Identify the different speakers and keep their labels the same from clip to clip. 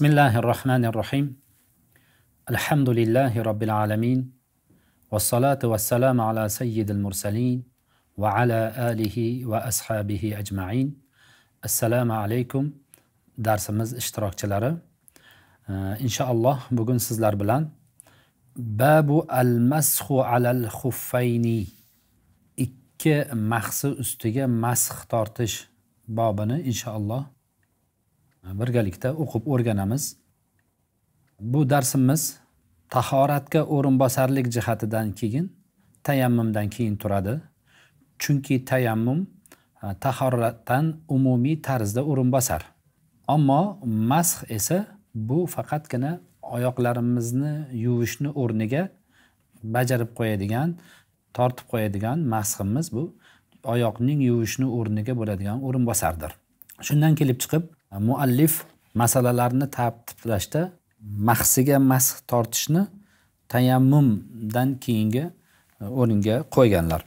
Speaker 1: بسم الله الرحمن الرحيم الحمد لله رب العالمين والصلاة والسلام على سيد المرسلين وعلى آله وأصحابه أجمعين السلام عليكم darsimiz ishtirokchilari inshaalloh bugun sizlar bilan babu al mashu alal xuffayni ikki mahsi ustiga mash tortish bobini inshaalloh birgalikda o'qib o'rganamiz bu darsimiz tahoratga o'rinbosarlik jihatidan keyin tayammumdan keyin turadi chunki tayammum tahoratdan umumiy tarzda o'rinbosar ammo masx esa bu faqatgina oyoqlarimizni yuvishni o'rniga bajarib qo'yadigan tortib qo'yadigan masximiz bu oyoqning yuvishni o'rniga bo'ladigan o'rinbosardir shundan kelib chiqib muallif masalalarni tartiblashda mahsiga mash tortishni tayammumdan keyingi e, o'ringa qo'yganlar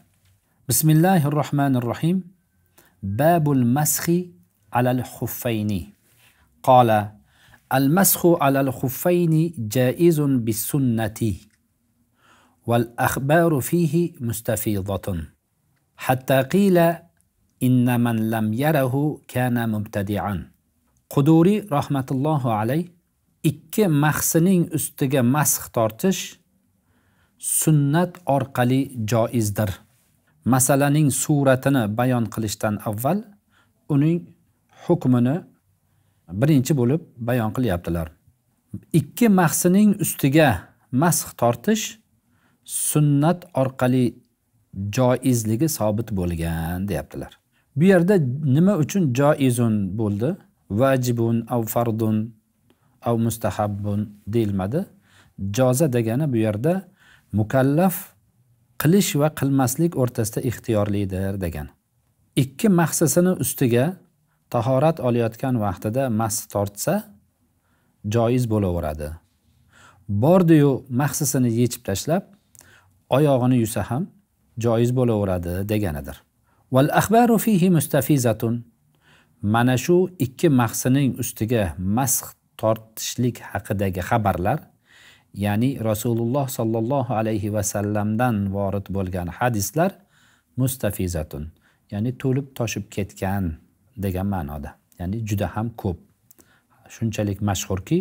Speaker 1: bismillahi rohmanir rohim babul mashi alal xuffayni qola المسخ على الخفين جائز بالسنة والأخبار فيه مستفيضة حتى قيل إن من لم يره كان مبتدعا quduriy rahmatullohu alay ikki mahsining ustiga masx tortish sunnat orqali joizdir masalaning suratini bayon qilishdan avval uning hukmini birinchi bo'lib bayon qilyaptilar ikki mahsining ustiga masx tortish sunnat orqali joizligi sobit bo'lgan deyaptilar bu yerda nima uchun joizun bo'ldi vajibun av fardun av mustahabbun deyilmadi joza degani bu yerda mukallaf qilish va qilmaslik o'rtasida ixtiyorlidir degan ikki mahsisini ustiga tahorat olayotgan vaqtida mas tortsa joiz bo'laveradi bordiyu mahsisini yechib tashlab oyog'ini yusa ham joiz bo'laveradi deganidir val axbaru fihi mustafizatun mana shu ikki mahsining ustiga masx tortishlik haqidagi xabarlar ya'ni rasululloh sollallohu alayhi vasallamdan vorid bo'lgan hadislar mustafizatun ya'ni to'lib toshib ketgan degan ma'noda ya'ni juda ham ko'p shunchalik mashhurki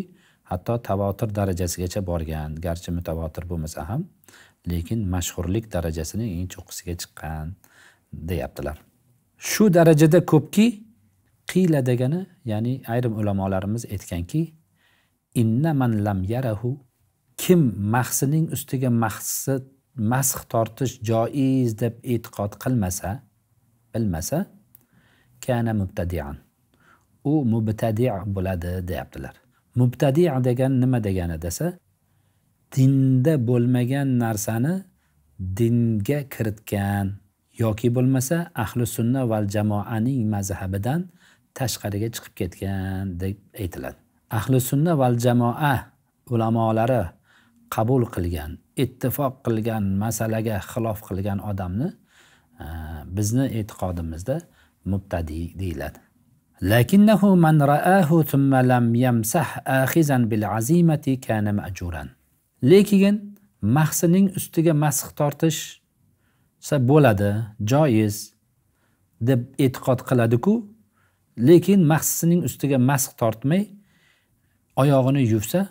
Speaker 1: hatto tavotir darajasigacha borgan garchi mutavotir bo'lmasa ham lekin mashhurlik darajasining eng cho'qqisiga chiqqan deyaptilar shu darajada ko'pki qiyla degani ya'ni ayrim ulamolarimiz aytganki inna man lam yarahu kim mahsining ustiga mahsi masx tortish joiz deb e'tiqod qilmasa bilmasa kana mubtadian u mubtadi bo'ladi deyaptilar mubtadi degan nima degani desa dinda bo'lmagan narsani dinga kiritgan yoki bo'lmasa ahli sunna val jamoaning mazhabidan tashqariga chiqib ketgan deb aytiladi ahli sunna val jamoa ulamolari qabul qilgan ittifoq qilgan masalaga xilof qilgan odamni e, bizni e'tiqodimizda mubtadiy deyiladi لكنه من رآه ثم لم يمسح آخذا بالعزيمة كان مأجورا lekin mahsining ustiga masx tortish bo'ladi joiz deb e'tiqod qiladiku lekin mahsisining ustiga masx tortmay oyog'ini yuvsa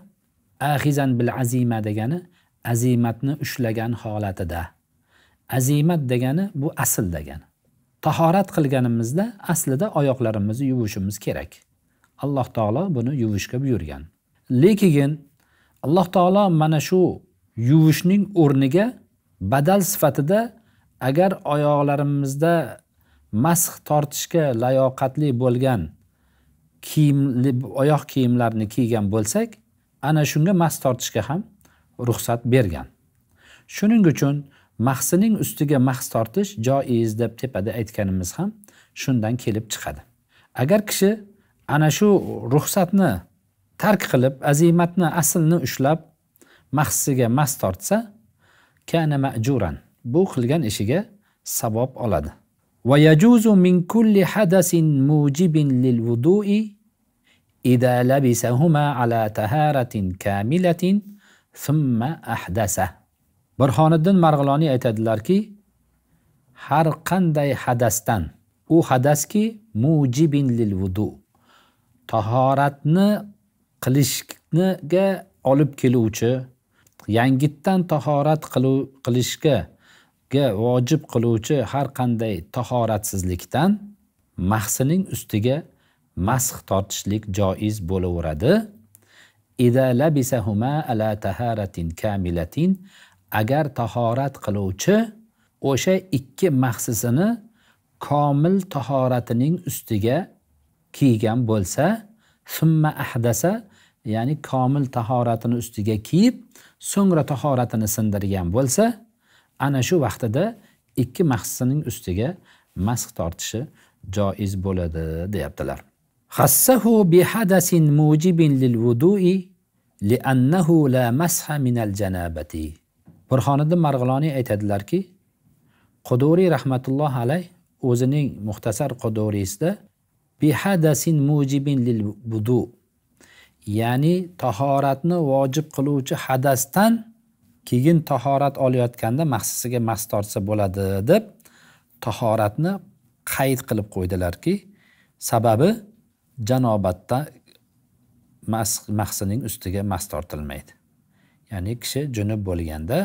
Speaker 1: ahizan bil azima degani azimatni ushlagan holatida azimat degani bu asl degani tahorat qilganimizda aslida oyoqlarimizni yuvishimiz kerak alloh taolo buni yuvishga buyurgan lekin alloh taolo mana shu yuvishning o'rniga badal sifatida agar oyoqlarimizda masx tortishga layoqatli bo'lgan kiyim oyoq kiyimlarni kiygan bo'lsak ana shunga masx tortishga ham ruxsat bergan shuning uchun mahsining ustiga mahs tortish joiz deb tepada aytganimiz ham shundan kelib chiqadi agar kishi ana shu ruxsatni tark qilib azimatni aslni ushlab mahsiga mas tortsa kana majuran bu qilgan ishiga savob oladi ويجوز من كل حدث موجب للوضوء إذا لبسهما على طهارة كاملة ثم أحدثه burxoniddin marg'iloniy aytadilarki har qanday hadasdan u hadaski mujibin lil vudu tahoratni qilishga olib keluvchi yangitdan tahorat qilishga ga vojib qiluvchi har qanday tahoratsizlikdan mahsining ustiga masx tortishlik joiz bo'laveradi ida labisahuma ala taharatin kamilatin agar tahorat qiluvchi o'sha ikki mahsisini komil tahoratining ustiga kiygan bo'lsa summa ahdasa ya'ni komil tahoratini ustiga kiyib so'ngra tahoratini sindirgan bo'lsa ana shu vaqtida ikki mahsining ustiga masx tortishi joiz bo'ladi deyaptilar hassahu bihadasin mujibin lil vudui liannahu la masha minal janabati burxoniddin marg'iloniy aytadilarki quduriy rahmatulloh alay o'zining muxtasar quduriysida bihadasin mujibin lil vudu ya'ni tahoratni vojib qiluvchi hadasdan keyin tahorat olayotganda mahsisiga mas tortsa bo'ladi deb tahoratni qayd qilib qo'ydilarki sababi janobatda mahsining ustiga mas tortilmaydi ya'ni kishi junub bo'lganda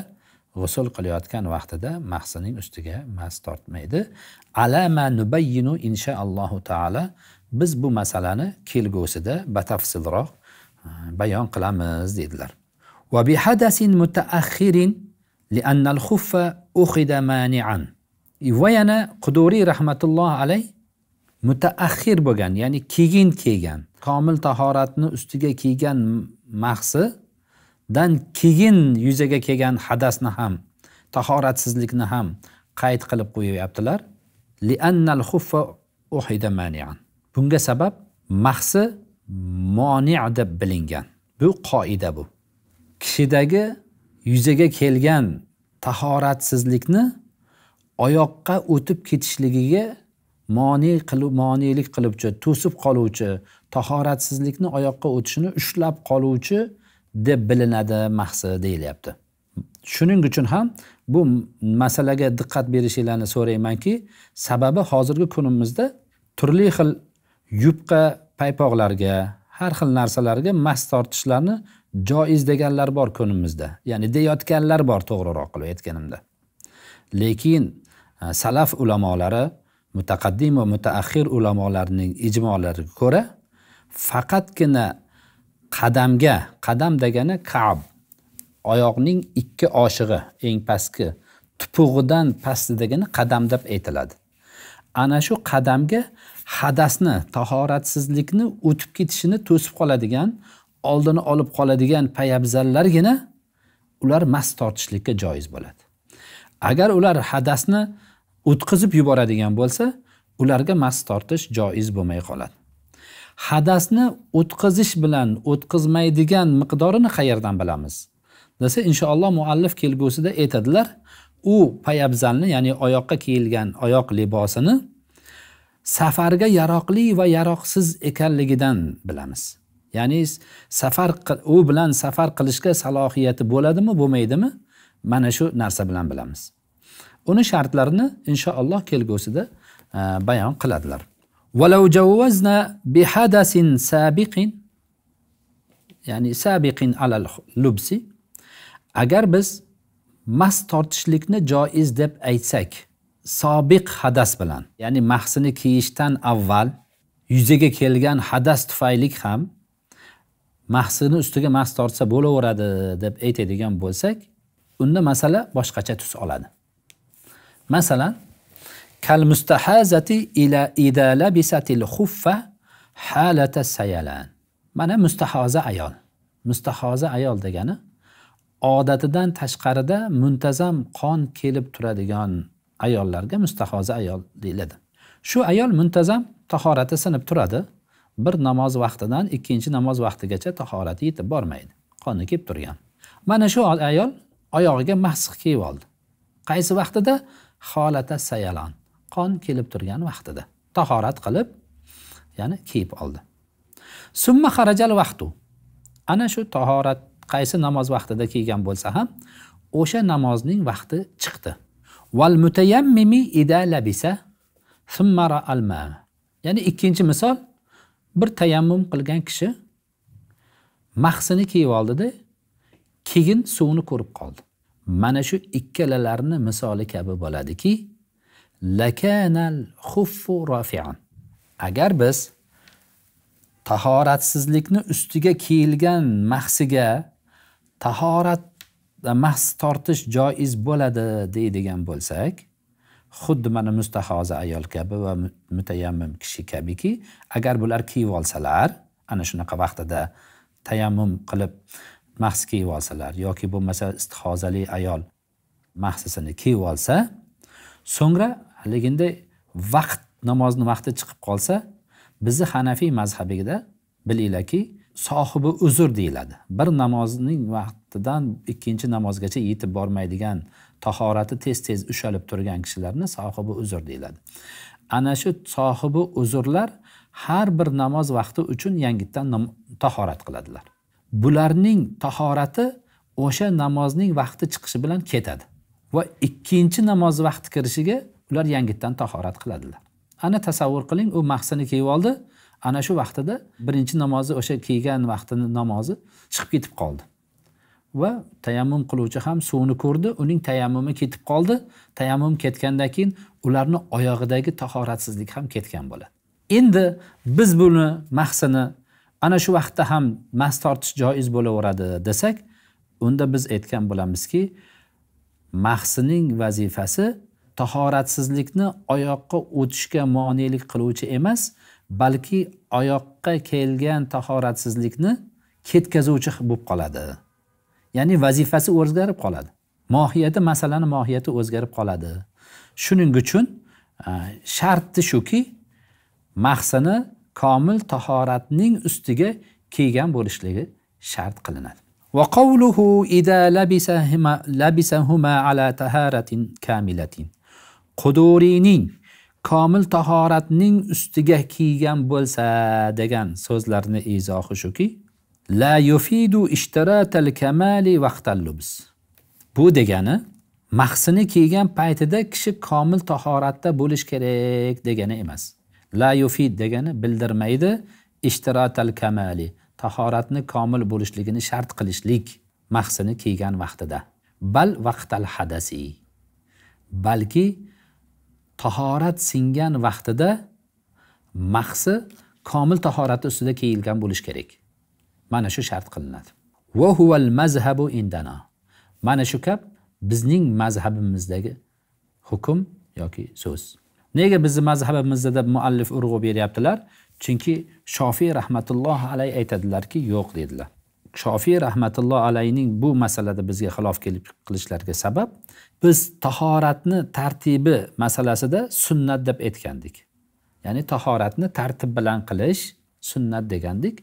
Speaker 1: g'usul qilayotgan vaqtida mahsining ustiga mas tortmaydi alama nubayyinu inshaallohu taala biz bu masalani kelgusida batafsilroq e, bayon qilamiz deydilar وبحدث متأخر لأن الخف أخذ مانعا وينا قدوري رحمة الله عليه mutaaxir bo'lgan ya'ni keyin kelgan komil tahoratni ustiga kiygan mahsidan keyin yuzaga kelgan hadasni ham tahoratsizlikni ham qayd qilib qo'yyaptilar liannal xuffa uhida manian bunga sabab mahsi moni deb bilingan bu qoida bu kishidagi yuzaga kelgan tahoratsizlikni oyoqqa o'tib ketishligiga moni qilib moniylik qiluvchi to'sib qoluvchi tahoratsizlikni oyoqqa o'tishini ushlab qoluvchi deb bilinadi mahsi deyilyapti shuning uchun ham bu masalaga diqqat berishinglarni so'raymanki sababi hozirgi kunimizda turli xil yupqa paypoqlarga har xil narsalarga mast tortishlarni joiz deganlar bor kunimizda ya'ni deyotganlar bor to'g'riroq qilib aytganimda lekin e, salaf ulamolari mutaqaddim va mutaaxir ulamolarning ijmolariga ko'ra faqatgina qadamga qadam degani kab oyoqning ikki oshig'i eng pastki tupug'idan pastidagini qadam deb aytiladi ana shu qadamga hadasni tahoratsizlikni o'tib ketishini to'sib qoladigan oldini olib qoladigan payabzallargina ular mast tortishlikka joiz bo'ladi agar ular hadasni o'tkazib yuboradigan bo'lsa ularga mast tortish joiz bo'lmay qoladi hadasni o'tkazish bilan o'tkazmaydigan miqdorini qayerdan bilamiz desa inshaalloh muallif kelgusida aytadilar u payabzalni ya'ni oyoqqa kiyilgan oyoq libosini safarga yaroqli va yaroqsiz ekanligidan bilamiz ya'ni safar u bilan safar qilishga salohiyati bo'ladimi bo'lmaydimi mana shu narsa bilan bilamiz uni shartlarini inshaalloh kelgusida e, bayon qiladilar ya'ni sabiqin alal lubsi agar biz mas tortishlikni joiz deb aytsak sobiq hadas bilan ya'ni mahsini kiyishdan avval yuzaga kelgan hadas tufaylik ham mahsini ustiga mahs tortsa bo'laveradi deb aytadigan bo'lsak unda masala boshqacha tus oladi masalan kal mustahazati ila ida labisatil xuffa halata sayalan mana mustahoza ayol mustahoza ayol degani odatidan tashqarida muntazam qon kelib turadigan ayollarga mustahoza ayol deyiladi shu ayol muntazam tahorati sinib turadi bir namoz vaqtidan ikkinchi namoz vaqtigacha tahorati yetib bormaydi qoni kelib turgan mana shu ayol oyog'iga mahsih kiyib oldi qaysi vaqtida holata sayalon qon kelib turgan vaqtida tahorat qilib ya'ni kiyib oldi summa harajal vaqtu ana shu tahorat qaysi namoz vaqtida kiygan bo'lsa ham o'sha namozning vaqti chiqdi val mutayammimi ida labisa summa al ya'ni ikkinchi misol bir tayammum qilgan kishi mahsini kiyib oldida keyin suvni ko'rib qoldi mana shu ikkalalarni misoli kabi bo'ladiki lakanal xuffu rafian agar biz tahoratsizlikni ustiga kiyilgan mahsiga tahorat mahs tortish joiz bo'ladi deydigan bo'lsak xuddi mana mustahoza ayol kabi va mutayammim kishi kabiki agar bular kiyib olsalar ana shunaqa vaqtida tayammum qilib mahs kiyib olsalar yoki bo'lmasa istihozali ayol mahsisini kiyib olsa so'ngra haliginday vaqt namozni vaqti chiqib qolsa bizni hanafiy mazhabida bilinglarki sohibi uzr deyiladi bir namozning vaqtidan ikkinchi namozgacha yetib bormaydigan tahorati tez tez ushalib turgan kishilarni sohibi uzr deyiladi ana shu sohibi uzrlar har bir namoz vaqti uchun yangitdan tahorat qiladilar bularning tahorati o'sha namozning vaqti chiqishi bilan ketadi va ikkinchi namoz vaqti kirishiga ular yangitdan tahorat qiladilar ana tasavvur qiling u mahsini kiyib oldi ana shu vaqtida birinchi namozi o'sha kiygan vaqtini namozi chiqib ketib qoldi va tayammum qiluvchi ham suvni ko'rdi uning tayammumi ketib qoldi tayammum ketgandan keyin ularni oyog'idagi tahoratsizlik ham ketgan bo'ladi endi biz buni mahsini ana shu vaqtda ham mas tortish joiz bo'laveradi desak unda biz aytgan bo'lamizki mahsining vazifasi tahoratsizlikni oyoqqa o'tishga monelik qiluvchi emas balki oyoqqa kelgan tahoratsizlikni ketkazuvchi bo'lib qoladi ya'ni vazifasi o'zgarib qoladi mohiyati masalani mohiyati o'zgarib qoladi shuning uchun e, sharti shuki mahsini komil tahoratning ustiga kiygan bo'lishligi shart qilinadi وقوله إذا لبسهما, لبسهما على طهارة kamilatin قدورينين komil tahoratning ustiga kiygan bo'lsa degan so'zlarni izohi shuki La yufidu ishtiratal kamali vaqtal lubs. Bu degani mahsini kiygan paytida kishi komil tahoratda bo'lish kerak degani emas. La yufid degani bildirmaydi ishtiratal kamali tahoratni komil bo'lishligini shart qilishlik mahsini kiygan vaqtida. Bal vaqtal hadasi. Balki tahorat singan vaqtida mahsi komil tahorati ustida kiyilgan bo'lish kerak. mana shu shart qilinadi va huval mazhabu indana mana shu gap bizning mazhabimizdagi hukm yoki so'z nega bizni mazhabimizda deb muallif urg'u beryaptilar chunki shofiy rahmatulloh alay aytadilarki yo'q dedilar shofiy rahmatulloh alayning bu masalada bizga xilof kelib qilishlariga sabab biz tahoratni tartibi masalasida sunnat deb aytgandik ya'ni tahoratni tartib bilan qilish sunnat degandik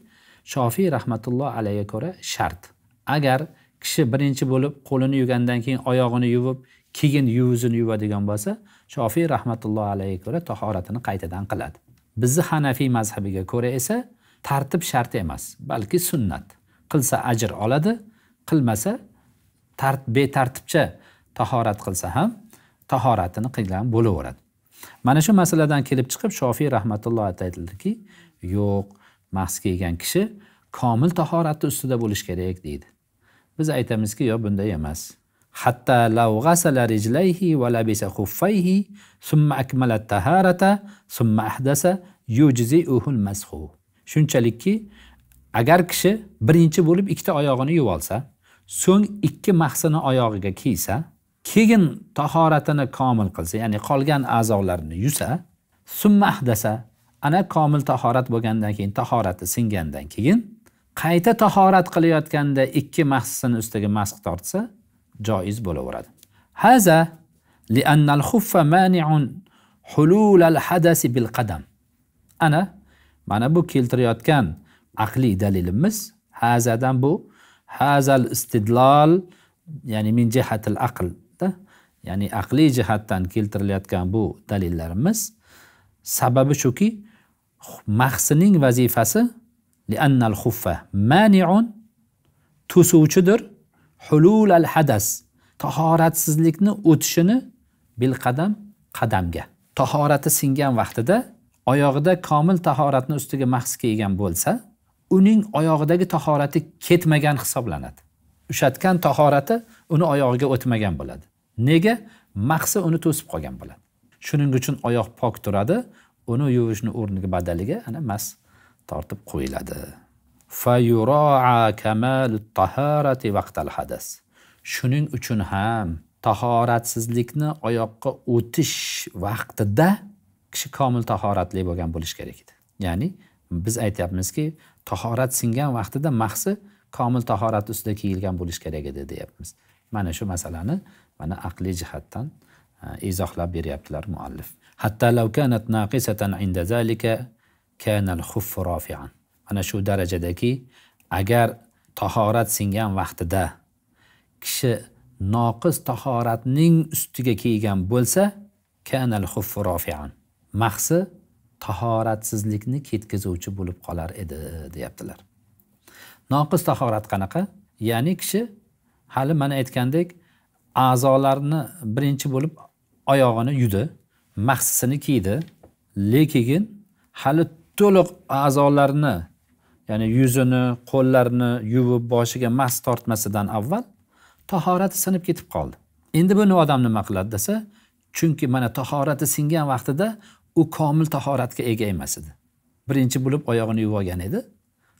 Speaker 1: shofiy rahmatulloh alayhiga ko'ra shart agar kishi birinchi bo'lib qo'lini yuvgandan keyin oyog'ini yuvib keyin yuzini yuvadigan bo'lsa shofiy rahmatulloh alayhiga ko'ra tahoratini qaytadan qiladi bizni hanafiy mazhabiga ko'ra esa tartib shart emas balki sunnat qilsa ajr oladi qilmasa tart betartibcha tahorat qilsa ham tahoratini qilgan bo'laveradi mana shu masaladan kelib chiqib shofiy rahmatulloh aytadilarki yo'q mas kiygan kishi komil tahorati ustida bo'lishi kerak deydi biz aytamizki yo bunday emas hatto lav g'asala rijlayhi va labisa xuffayhi summa akmala taharata summa ahdasa uhul mashu shunchalikki agar kishi birinchi bo'lib ikkita oyog'ini yuvib olsa so'ng ikki mahsini oyog'iga kiysa keyin tahoratini komil qilsa ya'ni qolgan a'zolarini yusa summa ahdasa ana komil tahorat bo'lgandan keyin tahorati singandan keyin qayta tahorat qilayotganda ikki mahsni ustiga masx tortsa joiz bo'laveradi haza liannal xuffa maniun hululal hadasi bil qadam ana mana bu keltirayotgan aqliy dalilimiz hazadan bu hazal istidlol ya'ni min jihatil aql ya'ni aqliy jihatdan keltirilayotgan bu dalillarimiz sababi shuki mahsining vazifasi liannal xuffa maniun to'suvchidir hulul al hadas tahoratsizlikni o'tishini bil qadam qadamga tahorati singan vaqtida oyog'ida komil tahoratni ustiga mahs kiygan bo'lsa uning oyog'idagi tahorati ketmagan hisoblanadi ushatgan tahorati uni oyog'iga o'tmagan bo'ladi nega mahsi uni to'sib qolgan bo'ladi shuning uchun oyoq pok turadi uni yuvishni o'rniga badaliga ana mas tortib qo'yiladi shuning uchun ham tahoratsizlikni oyoqqa o'tish vaqtida kishi komil tahoratli bo'lgan bo'lishi kerak edi ya'ni biz aytyapmizki tahorat singan vaqtida mahsi komil tahorat ustida kiyilgan bo'lishi kerak edi deyapmiz mana shu masalani mana aqliy jihatdan e, izohlab beryaptilar muallif hatto law kanat naqisatan inda zalika kana al rafi'an. ana shu darajadagi agar tahorat singan vaqtida kishi noqis tahoratning ustiga kiygan bo'lsa, kana al rafi'an. Mahsi tahoratsizlikni ketkazuvchi bo'lib qolar edi, deyaptilar. Noqis tahorat qanaqa? Ya'ni kishi hali mana aytgandek a'zolarni birinchi bo'lib oyog'ini yudi mahsisini kiydi lekin hali to'liq a'zolarini ya'ni yuzini qo'llarini yuvib boshiga mas tortmasidan avval tahorati sinib ketib qoldi endi buni odam nima qiladi desa chunki mana tahorati singan vaqtida u komil tahoratga ega emas edi birinchi bo'lib oyog'ini yuvib olgan edi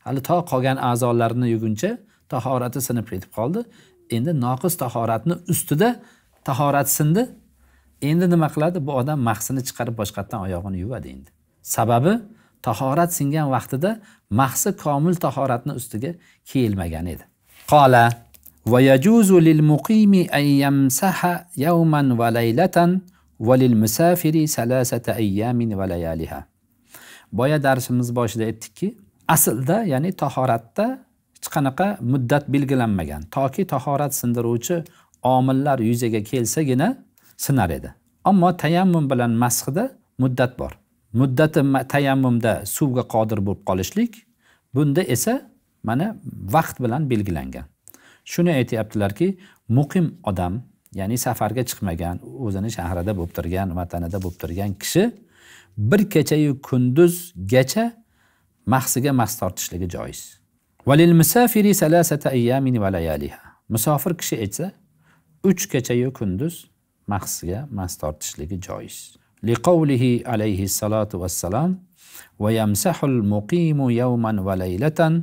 Speaker 1: hali to qolgan a'zolarini yuguncha tahorati sinib ketib qoldi endi noqis tahoratni ustida tahorat sindi endi nima qiladi bu odam mahsini chiqarib boshqatdan oyog'ini yuvadi endi sababi tahorat singan vaqtida mahsi komil tahoratni ustiga kiyilmagan edi qola boya darsimiz boshida aytdikki aslida ya'ni tahoratda hech qanaqa muddat belgilanmagan toki tahorat sindiruvchi omillar yuzaga kelsagina sinar edi ammo tayammum bilan mashda muddat bor muddati tayammumda suvga qodir bo'lib qolishlik bunda esa mana vaqt bilan belgilangan shuni aytyaptilarki muqim odam ya'ni safarga chiqmagan o'zini shahrida bo'lib turgan vatanida bo'lib turgan kishi bir kechayu kunduzgacha mahsiga mahs tortishligi joiz salasata va musofir kishi aytsa uch kechayu kunduz mahsga mas tortishligi joiz liqovlihi alayhi salatu vassalom va yamsahul muqimu yawman va laylatan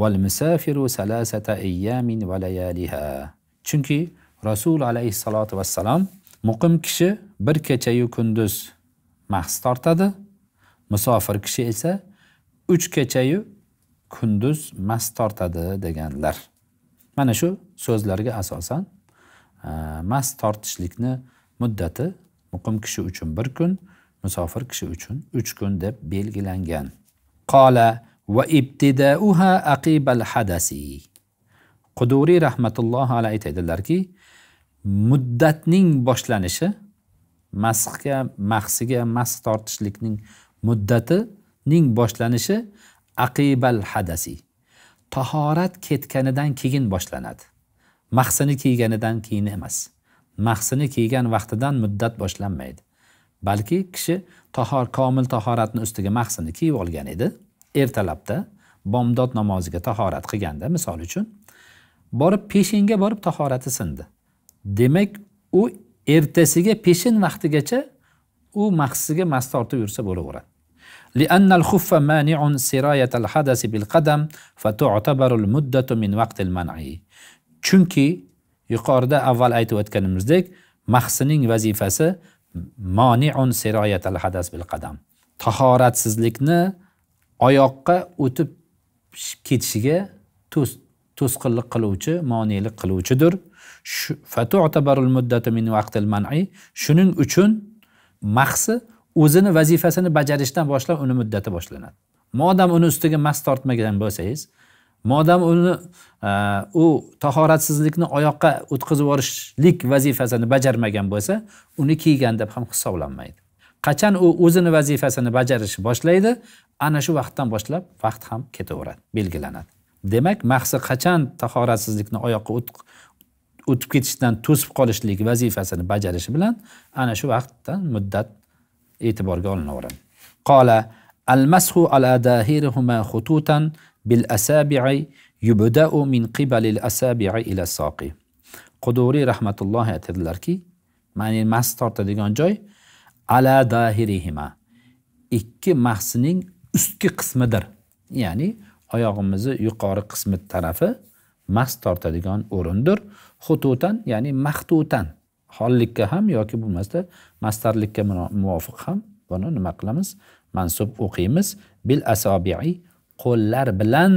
Speaker 1: val musafiru salasata ayyamin va layaliha chunki rasul alayhissalotu vassalom muqim kishi bir kechayu kunduz mahs tortadi musofir kishi esa uch kechayu kunduz mas tortadi deganlar mana shu so'zlarga asosan Э, mast tortishlikni muddati muqim kishi uchun bir kun musofir kishi uchun uch kun deb belgilangan qola va ibtidauha aqibal hadasi quduriy rahmatullohi alayhi aytadilarki muddatning boshlanishi masxga mahsiga mas tortishlikning muddatining boshlanishi aqibal hadasi tahorat ketganidan keyin boshlanadi mahsini kiyganidan keyin emas mahsini kiygan vaqtidan muddat boshlanmaydi balki kishi tahor komil tahoratni ustiga mahsini kiyib olgan edi ertalabda bomdod namoziga tahorat qilganda misol uchun borib peshinga borib tahorati sindi demak u ertasiga peshin vaqtigacha u mahsiga mas tortib yursa bo'laveradi لأن الخف مانع سراية الحدث بالقدم فتعتبر المدة من وقت المنع Chunki yuqorida avval aytib o'tganimizdek, mahsining vazifasi mani'un siroyatal hadas bil qadam. Tahoratsizlikni oyoqqa o'tib ketishiga to'sqinlik qiluvchi, monelik qiluvchidir. min vaqtil man'i. Shuning uchun mahsi o'zini vazifasini bajarishdan boshlab uni muddati boshlanadi. Modam uni ustiga mas tortmagan bo'lsangiz, modam uni e, u tahoratsizlikni oyoqqa o'tkazib yuborishlik vazifasini bajarmagan bo'lsa uni kiygan deb ham hisoblanmaydi qachon u o'zini vazifasini bajarishni boshlaydi ana shu vaqtdan boshlab vaqt ham ketaveradi belgilanadi demak mahsi qachon tahoratsizlikni oyoqqa o'tib ketishdan to'sib qolishlik vazifasini bajarishi bilan ana shu vaqtdan muddat e'tiborga olinaveradi qola almashu ala dahirihuma xututan bil asabi'i yubda'u min qibalil asabi'i ila soqi. Quduriy rahmatulloh aytadilarki, ma'ni mas tortadigan joy ala dahirihima. Ikki mahsning ustki qismidir. Ya'ni oyog'imizni yuqori qismi tarafi mas tortadigan o'rindir. Xututan ya'ni maxtutan hollikka ham yoki bo'lmasda mastarlikka muvofiq ham buni nima qilamiz? Mansub o'qiymiz bil asabi'i qo'llar bilan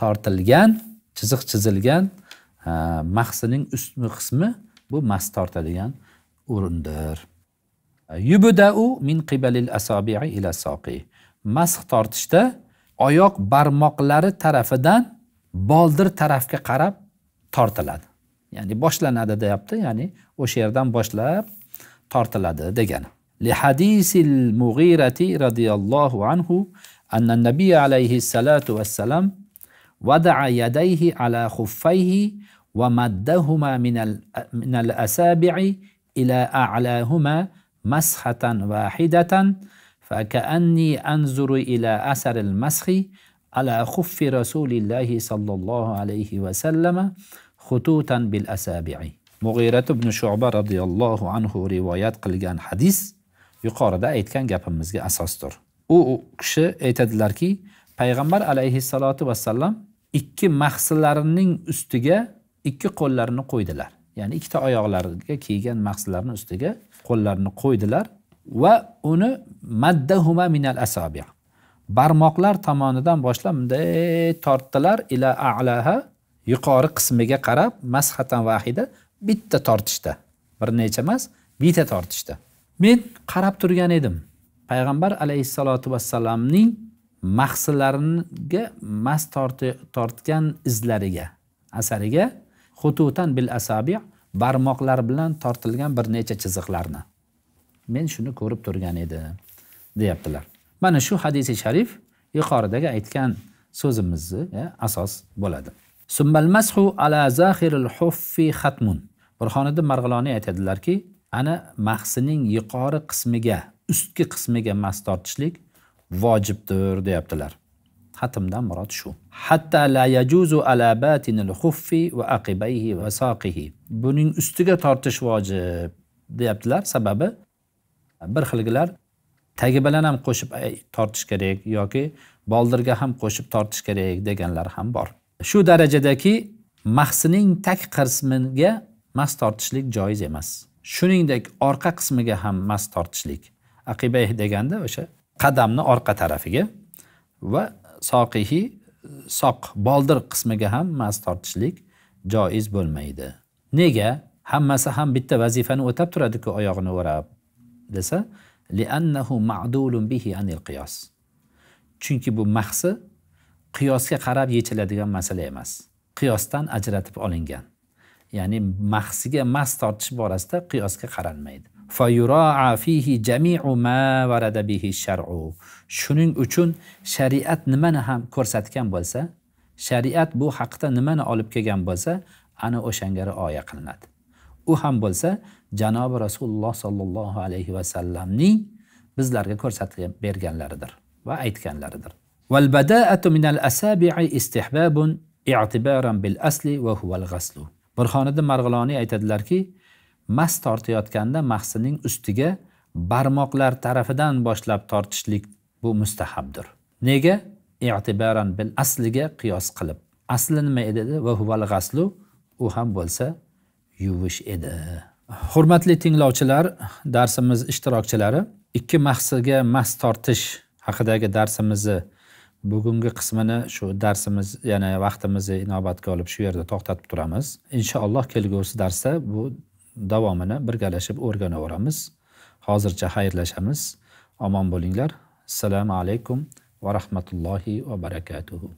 Speaker 1: tortilgan chiziq chizilgan mahsining ustki qismi bu mas tortadigan o'rindir yubudau min qibalil asobii ila soqi masx tortishda oyoq barmoqlari tarafidan boldir tarafga qarab tortiladi ya'ni boshlanadi deyapti ya'ni o'sha yerdan boshlab tortiladi degani li hadisil mug'irati roziyallohu anhu أن النبي عليه الصلاة والسلام وضع يديه على خفيه ومدهما من من الأسابع إلى أعلاهما مسحة واحدة فكأني أنظر إلى أثر المسخ على خف رسول الله صلى الله عليه وسلم خطوطا بالأسابع مغيرة بن شعبة رضي الله عنه روايات قلقان حديث يقارد أيت كان جابمزجي أساستر u kishi aytadilarki payg'ambar alayhissalotu vassallam ikki mahsilarining ustiga ikki qo'llarini qo'ydilar ya'ni ikkita oyoqlariga kiygan mahsilarni ustiga qo'llarini qo'ydilar va uni maddahuma minal asobi barmoqlar tomonidan boshlab bunday tortdilar ila alaha yuqori qismiga qarab mashatan vahida bitta tortishdi bir necha emas bitta tortishdi men qarab turgan edim payg'ambar alayhissalotu vassalamning mahsilariga mas tortgan izlariga asariga xututan bil asabi barmoqlar bilan tortilgan bir necha chiziqlarni men shuni ko'rib turgan edim deyaptilar mana shu hadisi sharif yuqoridagi aytgan so'zimizni asos bo'ladi summal mashu ala zahiril huffi xatmun burxoniddin marg'iloniy aytadilarki ana mahsining yuqori qismiga ustki qismiga mas tortishlik vojibdir deyaptilar xatmdan murod shu la yajuzu ala xuffi va va buning ustiga tortish vojib deyaptilar sababi bir xilgilar tagi bilan ham qo'shib tortish kerak yoki boldirga ham qo'shib tortish kerak deganlar ham bor shu darajadaki mahsining tag qismiga mas tortishlik joiz emas shuningdek orqa qismiga ham mas tortishlik aqibay deganda o'sha qadamni orqa tarafiga va soqihi soq boldir qismiga ham mas tortishlik joiz bo'lmaydi nega hammasi ham bitta vazifani o'tab turadiku oyog'ini o'rab desa liannahu ma'dulun bihi anil qiyos chunki bu mahsi qiyosga qarab yechiladigan masala emas qiyosdan ajratib olingan ya'ni mahsiga mas tortish borasida qiyosga qaralmaydi Shuning uchun shariat nimani ham ko'rsatgan bo'lsa, shariat bu haqda nimani olib kelgan bo'lsa, ana o'shanga rioya qilinadi. U ham bo'lsa, janobi Rasululloh sollallohu alayhi va sallamning bizlarga ko'rsatib berganlaridir va aytganlaridir. Wal bada'atu istihbabun i'tibaran bil asli wa huwa al-ghaslu. Burxoniddin Marg'iloniy aytadilarki, mast tortayotganda mahsining ustiga barmoqlar tarafidan boshlab tortishlik bu mustahabdir nega e'tibaran bil asliga qiyos qilib asli nima edi va huval g'aslu u ham bo'lsa yuvish edi hurmatli tinglovchilar darsimiz ishtirokchilari ikki mahsiga mast tortish haqidagi darsimizni bugungi qismini shu darsimiz yana vaqtimizni inobatga olib shu yerda to'xtatib turamiz inshaalloh kelgusi darsda bu davomini birgalashib o'rganaveramiz. Hozircha xayrlashamiz. Omon bo'linglar. Assalomu alaykum va rahmatullohi va barakatuhu.